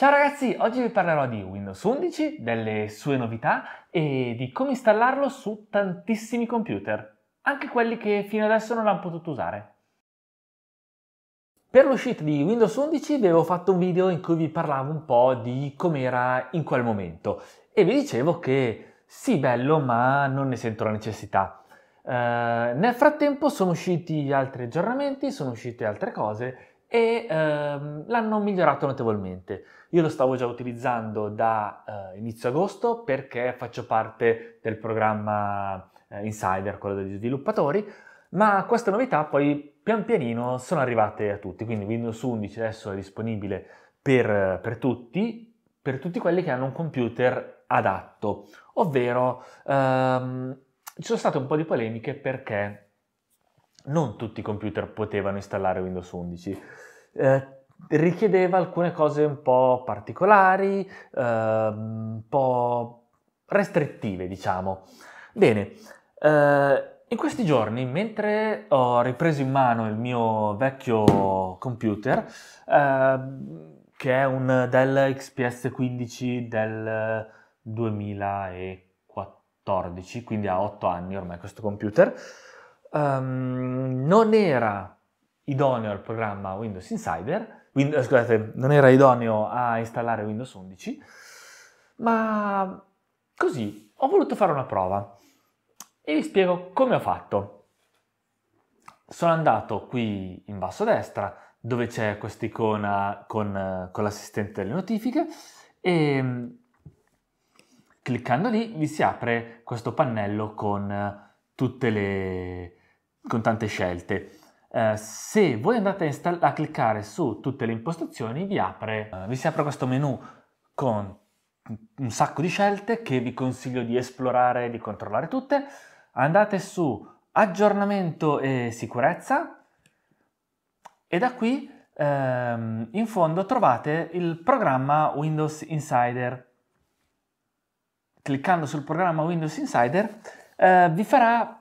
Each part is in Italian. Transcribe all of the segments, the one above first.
Ciao ragazzi, oggi vi parlerò di Windows 11, delle sue novità e di come installarlo su tantissimi computer, anche quelli che fino adesso non l'hanno potuto usare. Per l'uscita di Windows 11 vi avevo fatto un video in cui vi parlavo un po' di com'era in quel momento e vi dicevo che sì, bello, ma non ne sento la necessità. Uh, nel frattempo sono usciti altri aggiornamenti, sono uscite altre cose e ehm, l'hanno migliorato notevolmente. Io lo stavo già utilizzando da eh, inizio agosto perché faccio parte del programma eh, Insider, quello degli sviluppatori, ma queste novità poi pian pianino sono arrivate a tutti, quindi Windows 11 adesso è disponibile per, per tutti, per tutti quelli che hanno un computer adatto, ovvero ehm, ci sono state un po' di polemiche perché non tutti i computer potevano installare Windows 11. Eh, richiedeva alcune cose un po' particolari, eh, un po' restrittive, diciamo. Bene, eh, in questi giorni, mentre ho ripreso in mano il mio vecchio computer, ehm, che è un Dell XPS 15 del 2014, quindi ha 8 anni ormai questo computer, um, non era idoneo al programma Windows Insider, Windows, eh, scusate, non era idoneo a installare Windows 11, ma così ho voluto fare una prova e vi spiego come ho fatto. Sono andato qui in basso a destra dove c'è quest'icona con, con l'assistente delle notifiche e mm, cliccando lì vi si apre questo pannello con tutte le, con tante scelte. Uh, se voi andate a, install- a, cliccare su tutte le impostazioni vi, apre, uh, vi si apre questo menu con un sacco di scelte che vi consiglio di esplorare e di controllare tutte. Andate su aggiornamento e sicurezza e da qui ehm, in fondo trovate il programma Windows Insider. Cliccando sul programma Windows Insider eh, vi farà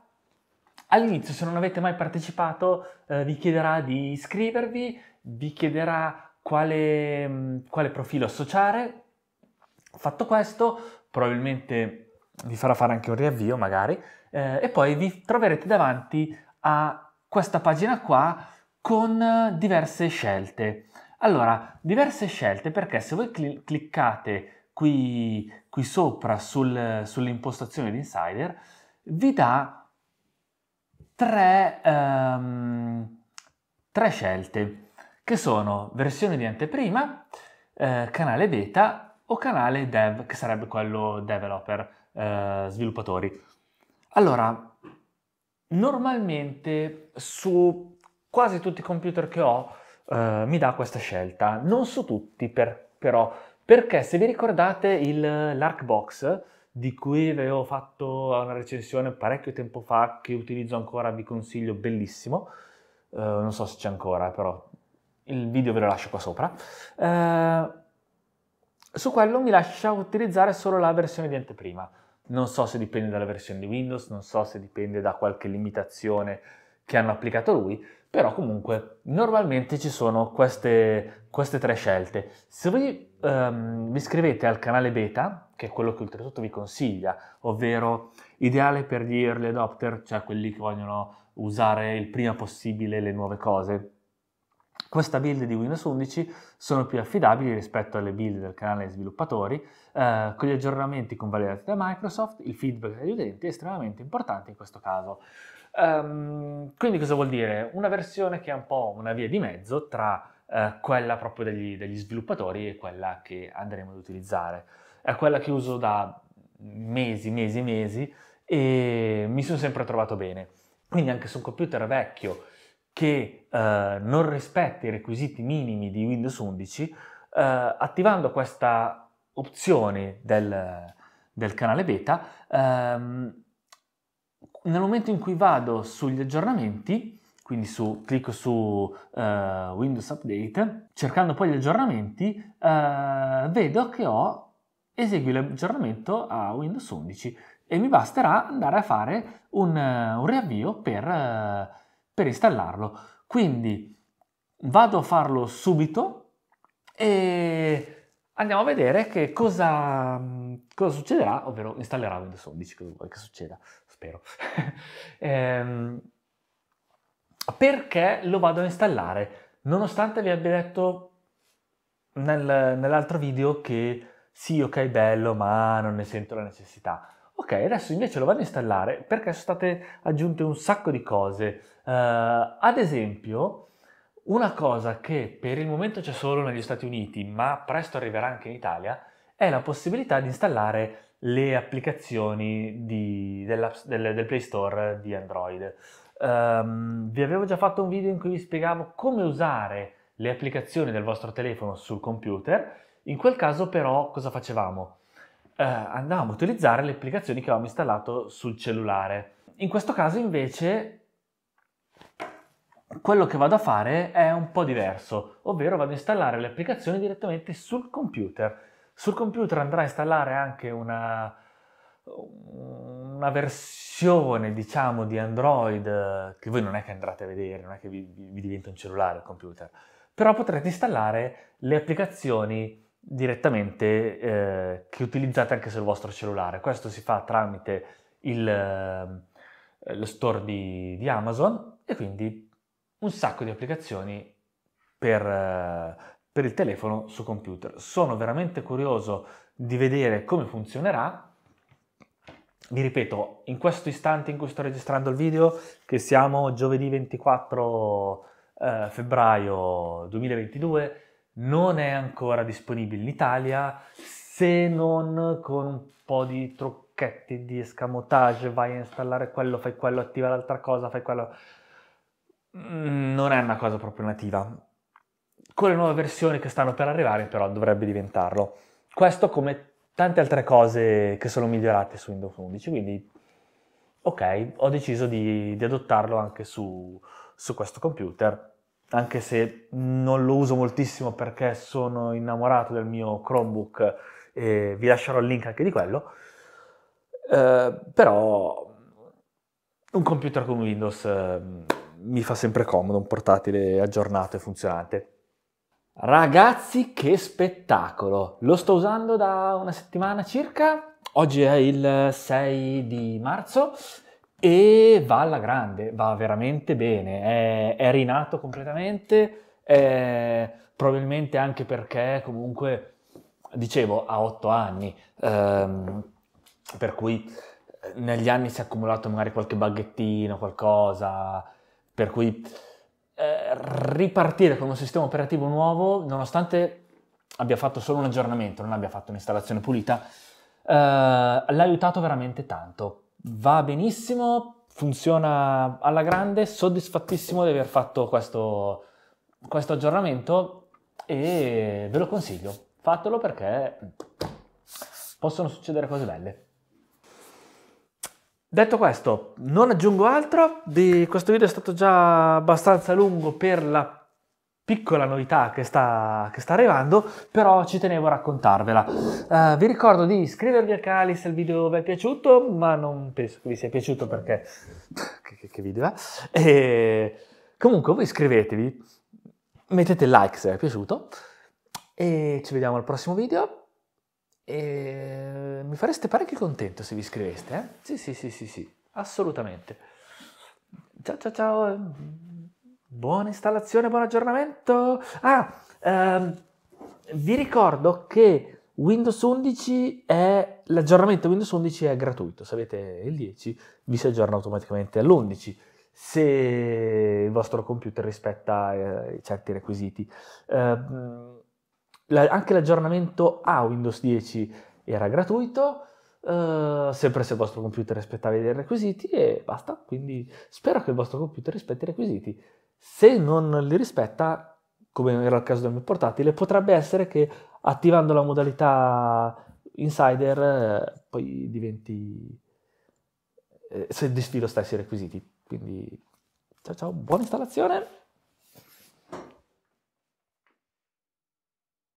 All'inizio, se non avete mai partecipato, eh, vi chiederà di iscrivervi, vi chiederà quale, mm, quale profilo associare. Fatto questo, probabilmente vi farà fare anche un riavvio, magari, eh, e poi vi troverete davanti a questa pagina qua con diverse scelte. Allora, diverse scelte perché se voi cl- cliccate qui, qui sopra sul, sull'impostazione di Insider, vi dà tre, ehm, tre scelte, che sono versione di anteprima, eh, canale beta o canale dev, che sarebbe quello developer, eh, sviluppatori. Allora, normalmente su quasi tutti i computer che ho eh, mi dà questa scelta, non su tutti per, però, perché se vi ricordate il, l'ArcBox, di cui avevo fatto una recensione parecchio tempo fa che utilizzo ancora, vi consiglio, bellissimo. Uh, non so se c'è ancora, però il video ve lo lascio qua sopra. Uh, su quello mi lascia utilizzare solo la versione di anteprima. Non so se dipende dalla versione di Windows, non so se dipende da qualche limitazione che hanno applicato lui, però comunque normalmente ci sono queste, queste tre scelte. Se voi um, vi iscrivete al canale beta, che è quello che oltretutto vi consiglia, ovvero ideale per gli early adopter, cioè quelli che vogliono usare il prima possibile le nuove cose, questa build di Windows 11 sono più affidabili rispetto alle build del canale sviluppatori, eh, con gli aggiornamenti convalidati da Microsoft, il feedback degli utenti è estremamente importante in questo caso. Um, quindi cosa vuol dire? Una versione che è un po' una via di mezzo tra uh, quella proprio degli, degli, sviluppatori e quella che andremo ad utilizzare. È quella che uso da mesi, mesi, mesi e mi sono sempre trovato bene. Quindi anche su un computer vecchio che uh, non rispetta i requisiti minimi di Windows 11, uh, eh, attivando questa opzione del, del canale beta, um, nel momento in cui vado sugli aggiornamenti, quindi su, clicco su uh, Windows Update, cercando poi gli aggiornamenti, uh, vedo che ho eseguito l'aggiornamento a Windows 11 e mi basterà andare a fare un, uh, un riavvio per, per installarlo. Quindi vado a farlo subito e andiamo a vedere che cosa, mm, cosa, succederà, ovvero installerà Windows 11, cosa vuoi che succeda spero, ehm, perché lo vado a installare, nonostante vi abbia detto nel, nell'altro video che sì, ok, bello, ma non ne sento la necessità. Ok, adesso invece lo vado a installare perché sono state aggiunte un sacco di cose. Uh, ad esempio, una cosa che per il momento c'è solo negli Stati Uniti, ma presto arriverà anche in Italia, è la possibilità di installare le applicazioni di, del, del, Play Store di Android. Um, vi avevo già fatto un video in cui vi spiegavo come usare le applicazioni del vostro telefono sul computer. In quel caso però cosa facevamo? Uh, andavamo a utilizzare le applicazioni che avevamo installato sul cellulare. In questo caso invece quello che vado a fare è un po' diverso, ovvero vado a installare le applicazioni direttamente sul computer. Sul computer andrà a installare anche una, una versione, diciamo, di Android eh, che voi non è che andrete a vedere, non è che vi, vi diventa un cellulare il computer, però potrete installare le applicazioni direttamente eh, che utilizzate anche sul vostro cellulare. Questo si fa tramite il, eh, lo store di, di, Amazon e quindi un sacco di applicazioni per, eh, per il telefono su computer. Sono veramente curioso di vedere come funzionerà. Vi ripeto, in questo istante in cui sto registrando il video, che siamo giovedì 24 eh, febbraio 2022, non è ancora disponibile in Italia, se non con un po' di trucchetti di escamotage, vai a installare quello, fai quello, attiva l'altra cosa, fai quello. Mm, non è una cosa proprio nativa con le nuove versioni che stanno per arrivare però dovrebbe diventarlo. Questo come tante altre cose che sono migliorate su Windows 11, quindi ok, ho deciso di, di adottarlo anche su, su questo computer anche se non lo uso moltissimo perché sono innamorato del mio Chromebook e vi lascerò il link anche di quello, eh, però un computer con Windows eh, mi fa sempre comodo, un portatile aggiornato e funzionante. Ragazzi, che spettacolo! Lo sto usando da una settimana circa. Oggi è il 6 di marzo e va alla grande, va veramente bene. È, è rinato completamente, è, probabilmente anche perché comunque, dicevo, ha 8 anni, ehm, per cui eh, negli anni si è accumulato magari qualche baghettino, qualcosa, per cui eh, ripartire con un sistema operativo nuovo, nonostante abbia fatto solo un aggiornamento, non abbia fatto un'installazione pulita, eh, l'ha aiutato veramente tanto. Va benissimo, funziona alla grande, soddisfattissimo di aver fatto questo, questo aggiornamento e ve lo consiglio, fatelo perché possono succedere cose belle. Detto questo, non aggiungo altro, di questo video è stato già abbastanza lungo per la piccola novità che sta, che sta arrivando, però ci tenevo a raccontarvela. Uh, vi ricordo di iscrivervi a canale se il video vi è piaciuto, ma non penso che vi sia piaciuto perché... che, che, video è? E... Comunque voi iscrivetevi, mettete like se vi è piaciuto e ci vediamo al prossimo video. E ehm, mi fareste parecchio contento se vi scriveste, eh? Sì, sì, sì, sì, sì, assolutamente. Ciao, ciao, ciao. Ehm, buona installazione, buon aggiornamento. Ah, ehm, vi ricordo che Windows 11 è l'aggiornamento Windows 11 è gratuito. Se avete il 10, vi si aggiorna automaticamente all'11 se il vostro computer rispetta eh, certi requisiti. Eh, la, anche l'aggiornamento a Windows 10 era gratuito, eh, sempre se il vostro computer rispettava i requisiti e basta, quindi spero che il vostro computer rispetti i requisiti. Se non li rispetta, come era il caso del mio portatile, potrebbe essere che attivando la modalità insider eh, poi diventi eh, soddisfi lo stesso requisiti. Quindi ciao ciao, buona installazione!